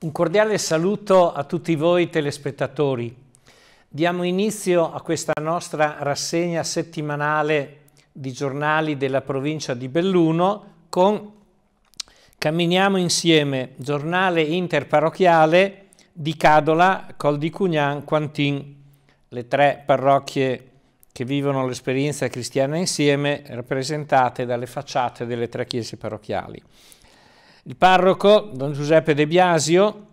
Un cordiale saluto a tutti voi telespettatori. Diamo inizio a questa nostra rassegna settimanale di giornali della provincia di Belluno con Camminiamo insieme, giornale interparrocchiale di Cadola, Col di Cugnan, Quantin, le tre parrocchie che vivono l'esperienza cristiana insieme rappresentate dalle facciate delle tre chiese parrocchiali. Il parroco, don Giuseppe De Biasio,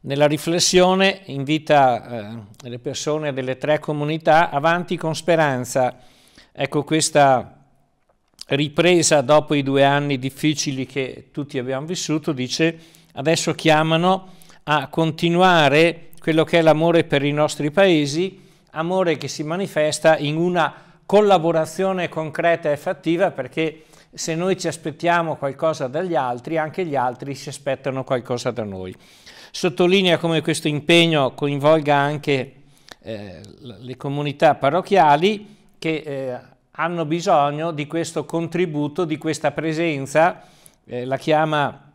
nella riflessione invita eh, le persone delle tre comunità avanti con speranza. Ecco questa ripresa dopo i due anni difficili che tutti abbiamo vissuto, dice adesso chiamano a continuare quello che è l'amore per i nostri paesi, amore che si manifesta in una collaborazione concreta e fattiva perché se noi ci aspettiamo qualcosa dagli altri, anche gli altri si aspettano qualcosa da noi. Sottolinea come questo impegno coinvolga anche eh, le comunità parrocchiali che eh, hanno bisogno di questo contributo, di questa presenza, eh, la chiama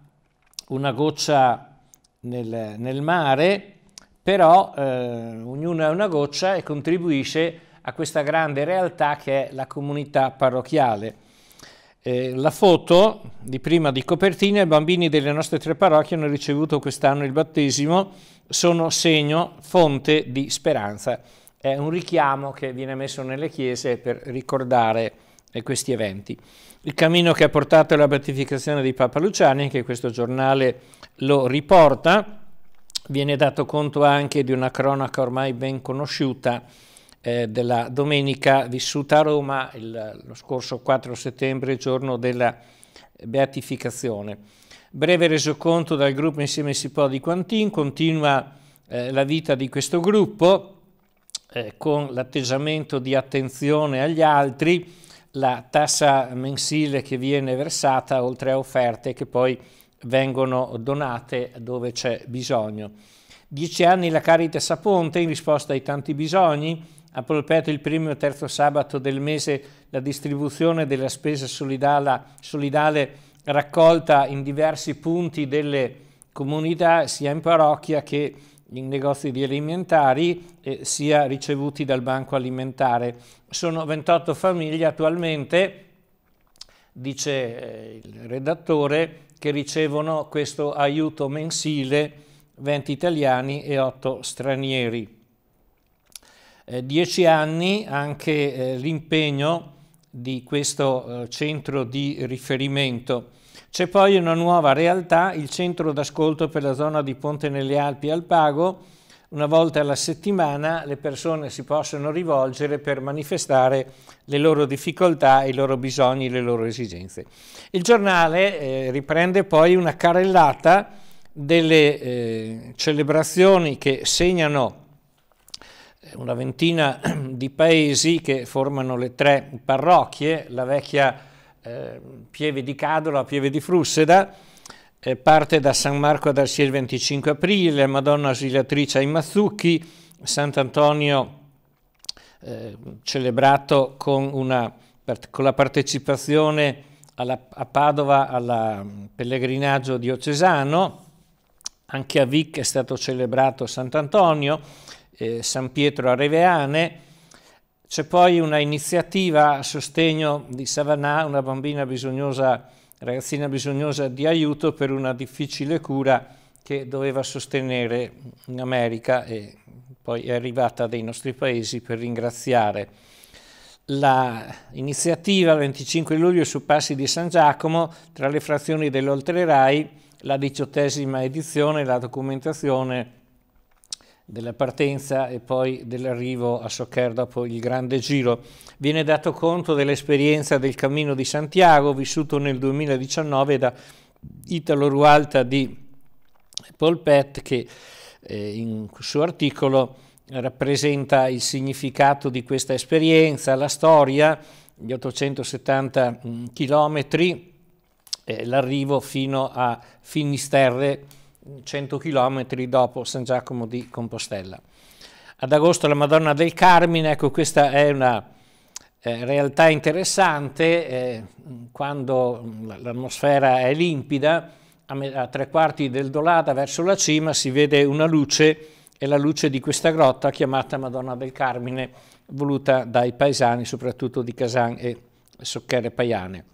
una goccia nel, nel mare, però eh, ognuno è una goccia e contribuisce a questa grande realtà che è la comunità parrocchiale. Eh, la foto di prima di copertina, i bambini delle nostre tre parrocchie hanno ricevuto quest'anno il battesimo, sono segno, fonte di speranza. È un richiamo che viene messo nelle chiese per ricordare eh, questi eventi. Il cammino che ha portato alla beatificazione di Papa Luciani, che questo giornale lo riporta, viene dato conto anche di una cronaca ormai ben conosciuta eh, della domenica vissuta a Roma il, lo scorso 4 settembre, giorno della beatificazione. Breve resoconto dal gruppo Insieme si può di Quantin, continua eh, la vita di questo gruppo eh, con l'atteggiamento di attenzione agli altri, la tassa mensile che viene versata oltre a offerte che poi vengono donate dove c'è bisogno. Dieci anni la Caritas a Ponte in risposta ai tanti bisogni, ha proprio il primo e terzo sabato del mese la distribuzione della spesa solidale raccolta in diversi punti delle comunità, sia in parrocchia che in negozi di alimentari, eh, sia ricevuti dal banco alimentare. Sono 28 famiglie attualmente, dice eh, il redattore, che ricevono questo aiuto mensile, 20 italiani e 8 stranieri eh, dieci anni anche eh, l'impegno di questo eh, centro di riferimento. C'è poi una nuova realtà, il centro d'ascolto per la zona di Ponte nelle Alpi al Pago. Una volta alla settimana le persone si possono rivolgere per manifestare le loro difficoltà, i loro bisogni, le loro esigenze. Il giornale eh, riprende poi una carellata delle eh, celebrazioni che segnano una ventina di paesi che formano le tre parrocchie, la vecchia eh, Pieve di Cadola, Pieve di Frusseda, eh, parte da San Marco ad Arsia il 25 aprile, Madonna Asiliatrice ai Mazzucchi, Sant'Antonio eh, celebrato con, una, con, la partecipazione alla, a Padova al mm, pellegrinaggio diocesano, anche a Vic è stato celebrato Sant'Antonio, eh, San Pietro a Reveane. C'è poi una iniziativa a sostegno di Savannà, una bambina bisognosa, ragazzina bisognosa di aiuto per una difficile cura che doveva sostenere in America e poi è arrivata dai nostri paesi per ringraziare. L'iniziativa 25 luglio su Passi di San Giacomo tra le frazioni dell'Oltrerai, la diciottesima edizione, la documentazione della partenza e poi dell'arrivo a Soccer dopo il grande giro. Viene dato conto dell'esperienza del Cammino di Santiago vissuto nel 2019 da Italo Rualta di Paul Pett che eh, in suo articolo rappresenta il significato di questa esperienza, la storia, gli 870 mm, chilometri, eh, l'arrivo fino a Finisterre, 100 km dopo San Giacomo di Compostella. Ad agosto la Madonna del Carmine, ecco questa è una eh, realtà interessante, eh, quando l'atmosfera è limpida, a, a tre quarti del Dolata verso la cima si vede una luce, è la luce di questa grotta chiamata Madonna del Carmine, voluta dai paesani, soprattutto di Casan e Socchère Paiane.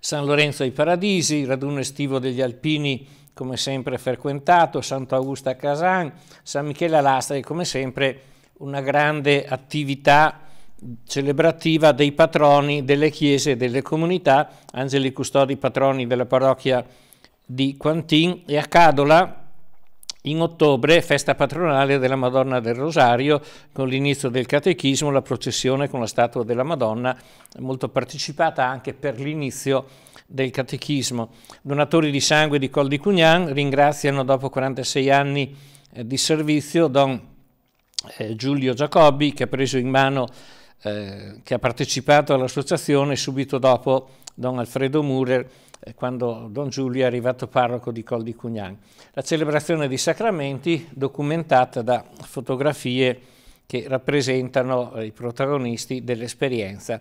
San Lorenzo ai Paradisi, raduno estivo degli alpini come sempre frequentato, Santo Augusto a Casan, San Michele a Lastri, come sempre una grande attività celebrativa dei patroni delle chiese e delle comunità, angeli custodi patroni della parrocchia di Quantin e a Cadola in ottobre festa patronale della Madonna del Rosario con l'inizio del catechismo, la processione con la statua della Madonna, molto partecipata anche per l'inizio del Catechismo. Donatori di sangue di Col di Cugnan ringraziano dopo 46 anni eh, di servizio Don eh, Giulio Giacobbi che ha preso in mano, eh, che ha partecipato all'associazione subito dopo Don Alfredo Murer eh, quando Don Giulio è arrivato parroco di Col di Cugnan. La celebrazione dei sacramenti documentata da fotografie che rappresentano eh, i protagonisti dell'esperienza.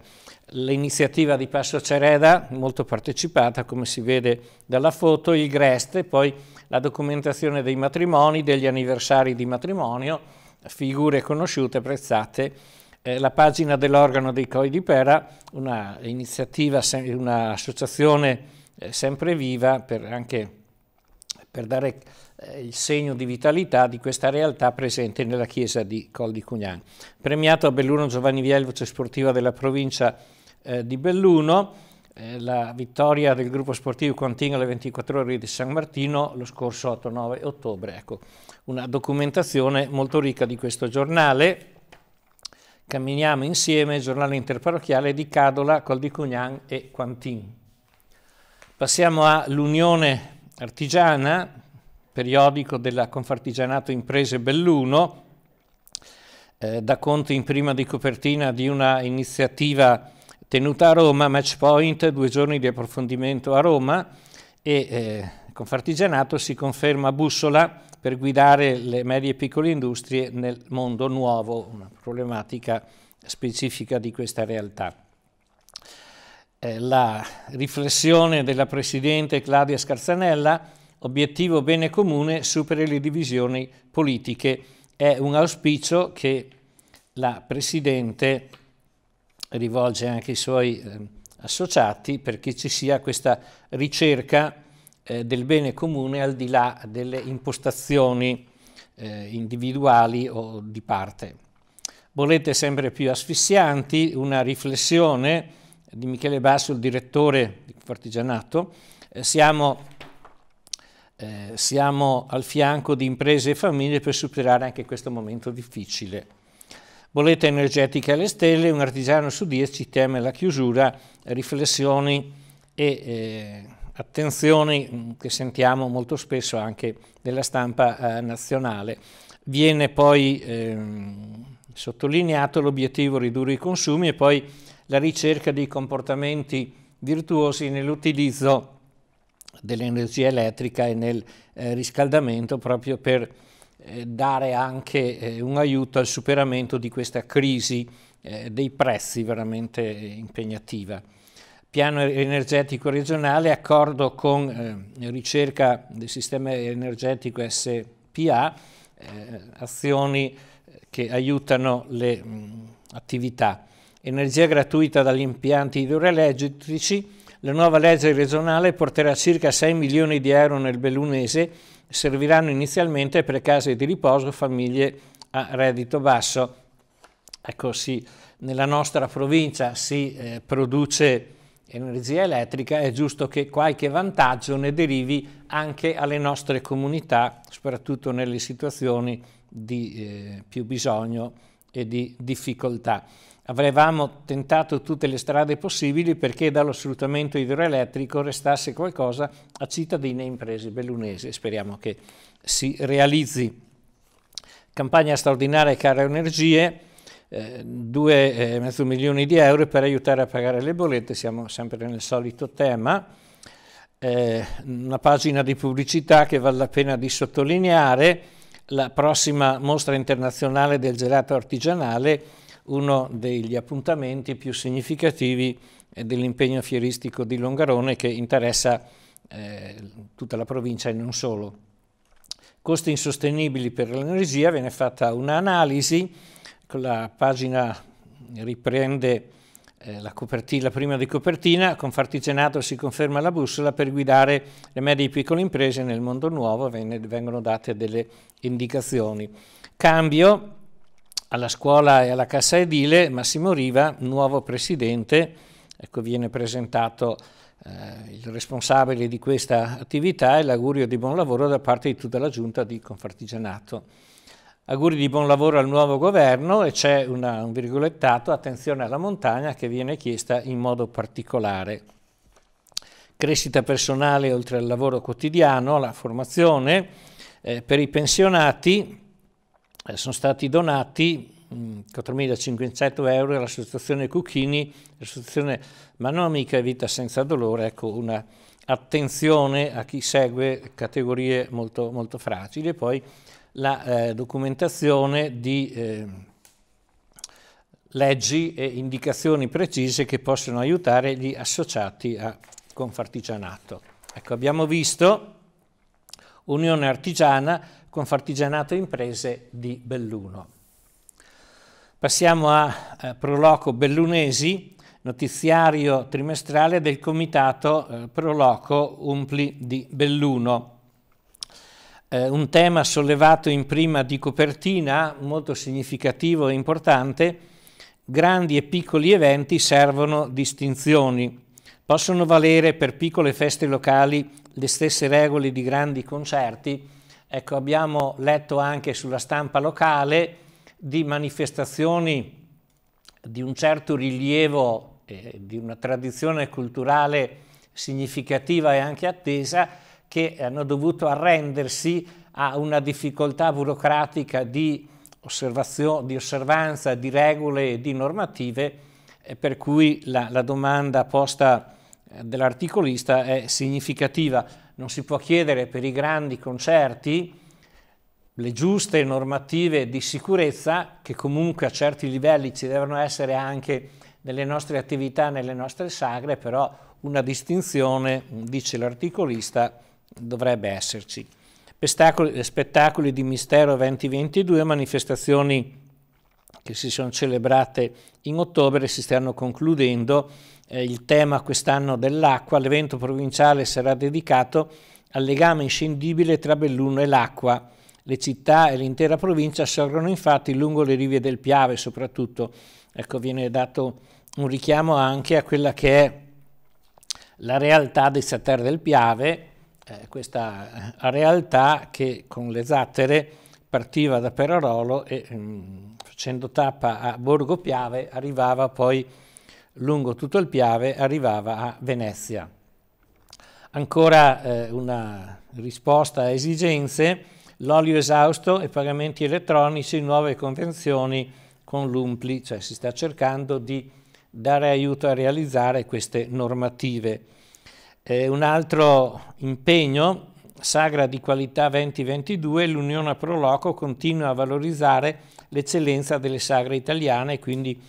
L'iniziativa di Passo Cereda, molto partecipata come si vede dalla foto, il Grest, e poi la documentazione dei matrimoni, degli anniversari di matrimonio, figure conosciute, apprezzate, eh, la pagina dell'organo dei COI di Pera, un'associazione eh, sempre viva per anche per dare eh, il segno di vitalità di questa realtà presente nella chiesa di Col di Cugnan. Premiato a Belluno Giovanni Viel, voce sportiva della provincia eh, di Belluno, eh, la vittoria del gruppo sportivo Continua alle 24 ore di San Martino lo scorso 8-9 ottobre. Ecco, una documentazione molto ricca di questo giornale. Camminiamo insieme, giornale interparrocchiale di Cadola, Col di Cugnan e Quantin. Passiamo all'Unione artigiana, periodico della Confartigianato Imprese Belluno, eh, da conto in prima di copertina di una iniziativa tenuta a Roma, Matchpoint, due giorni di approfondimento a Roma e eh, Confartigianato si conferma bussola per guidare le medie e piccole industrie nel mondo nuovo, una problematica specifica di questa realtà. Eh, la riflessione della Presidente Claudia Scarzanella, obiettivo bene comune supera le divisioni politiche. È un auspicio che la Presidente rivolge anche ai suoi eh, associati perché ci sia questa ricerca eh, del bene comune al di là delle impostazioni eh, individuali o di parte. Volete sempre più asfissianti una riflessione di Michele Basso, il direttore di Partigianato, eh, siamo, eh, siamo al fianco di imprese e famiglie per superare anche questo momento difficile. Bolletta energetica alle stelle, un artigiano su dieci teme la chiusura, riflessioni e eh, attenzioni mm, che sentiamo molto spesso anche nella stampa eh, nazionale. Viene poi eh, sottolineato l'obiettivo ridurre i consumi e poi la ricerca di comportamenti virtuosi nell'utilizzo dell'energia elettrica e nel eh, riscaldamento proprio per eh, dare anche eh, un aiuto al superamento di questa crisi eh, dei prezzi veramente impegnativa. Piano energetico regionale, accordo con eh, ricerca del sistema energetico SPA, eh, azioni che aiutano le mh, mm, attività energia gratuita dagli impianti idroelettrici, la nuova legge regionale porterà circa 6 milioni di euro nel bellunese, serviranno inizialmente per case di riposo, famiglie a reddito basso. Ecco sì, nella nostra provincia si eh, produce energia elettrica, è giusto che qualche vantaggio ne derivi anche alle nostre comunità, soprattutto nelle situazioni di eh, più bisogno e di difficoltà. Avrevamo tentato tutte le strade possibili perché dallo sfruttamento idroelettrico restasse qualcosa a cittadine e imprese bellunese. Speriamo che si realizzi. Campagna straordinaria Caro Energie, 2,5 eh, eh milioni di euro per aiutare a pagare le bollette, siamo sempre nel solito tema. Eh, una pagina di pubblicità che vale la pena di sottolineare, la prossima mostra internazionale del gelato artigianale uno degli appuntamenti più significativi eh, dell'impegno fieristico di Longarone che interessa eh, tutta la provincia e non solo. Costi insostenibili per l'energia, viene fatta un'analisi, la pagina riprende eh, la, la, prima di copertina, con Fartigenato si conferma la bussola per guidare le medie e piccole imprese nel mondo nuovo, vengono date delle indicazioni. Cambio, alla scuola e alla cassa edile, Massimo Riva, nuovo presidente, ecco viene presentato eh, il responsabile di questa attività e l'augurio di buon lavoro da parte di tutta la giunta di Confartigianato. Auguri di buon lavoro al nuovo governo e c'è un virgolettato, attenzione alla montagna che viene chiesta in modo particolare. Crescita personale oltre al lavoro quotidiano, la formazione eh, per i pensionati, eh, sono stati donati 4.500 mm, euro all'associazione Cucchini, l'associazione Amica e Vita Senza Dolore, ecco una attenzione a chi segue categorie molto, molto fragili e poi la eh, documentazione di eh, leggi e indicazioni precise che possono aiutare gli associati a Confartigianato. Ecco, abbiamo visto Unione Artigiana Confartigianato Imprese di Belluno. Passiamo a eh, Proloco Bellunesi, notiziario trimestrale del Comitato eh, Proloco Umpli di Belluno. Eh, un tema sollevato in prima di copertina, molto significativo e importante, grandi e piccoli eventi servono distinzioni. Possono valere per piccole feste locali le stesse regole di grandi concerti, Ecco, abbiamo letto anche sulla stampa locale di manifestazioni di un certo rilievo, eh, di una tradizione culturale significativa e anche attesa, che hanno dovuto arrendersi a una difficoltà burocratica di, di osservanza di regole e di normative, eh, per cui la, la domanda posta eh, dell'articolista è significativa non si può chiedere per i grandi concerti le giuste normative di sicurezza, che comunque a certi livelli ci devono essere anche nelle nostre attività, nelle nostre sagre, però una distinzione, dice l'articolista, dovrebbe esserci. Spettacoli, spettacoli di mistero 2022, manifestazioni che si sono celebrate in ottobre si stanno concludendo. Eh, il tema quest'anno dell'acqua, l'evento provinciale sarà dedicato al legame inscindibile tra Belluno e l'acqua. Le città e l'intera provincia sorgono infatti lungo le rive del Piave soprattutto. Ecco, viene dato un richiamo anche a quella che è la realtà dei Sater del Piave, eh, questa eh, realtà che con le zattere partiva da Perarolo e mm, facendo tappa a Borgo Piave arrivava poi lungo tutto il Piave, arrivava a Venezia. Ancora eh, una risposta a esigenze, l'olio esausto e pagamenti elettronici, nuove convenzioni con l'UMPLI, cioè si sta cercando di dare aiuto a realizzare queste normative. Eh, un altro impegno Sagra di Qualità 2022 l'Unione Pro Loco continua a valorizzare l'eccellenza delle sagre italiane e quindi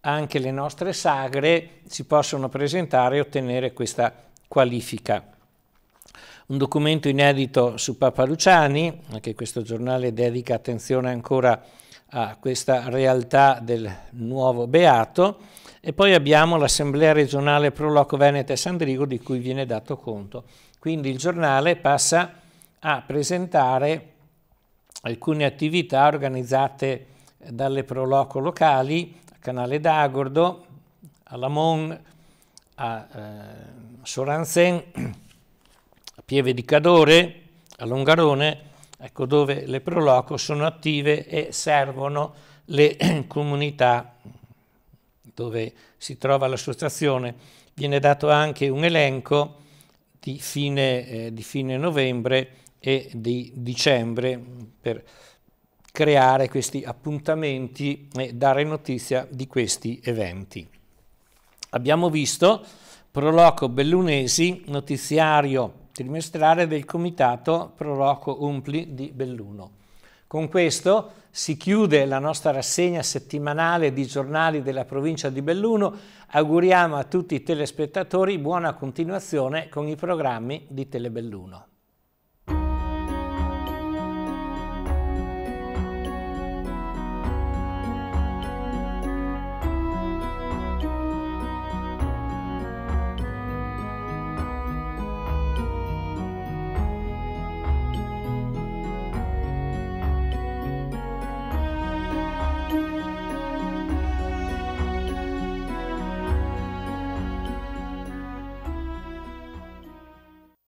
anche le nostre sagre si possono presentare e ottenere questa qualifica. Un documento inedito su Papa Luciani, anche questo giornale dedica attenzione ancora a questa realtà del nuovo Beato, e poi abbiamo l'Assemblea regionale Pro Loco Veneto e Sandrigo di cui viene dato conto quindi il giornale passa a presentare alcune attività organizzate dalle Proloco locali, a Canale d'Agordo, a Lamon, a eh, Soranzen, a Pieve di Cadore, a Longarone, ecco dove le Proloco sono attive e servono le comunità dove si trova l'associazione. Viene dato anche un elenco di fine, eh, di fine novembre e di dicembre per creare questi appuntamenti e dare notizia di questi eventi. Abbiamo visto Proloco Bellunesi, notiziario trimestrale del Comitato Proloco Umpli di Belluno. Con questo si chiude la nostra rassegna settimanale di giornali della provincia di Belluno. Auguriamo a tutti i telespettatori buona continuazione con i programmi di Telebelluno.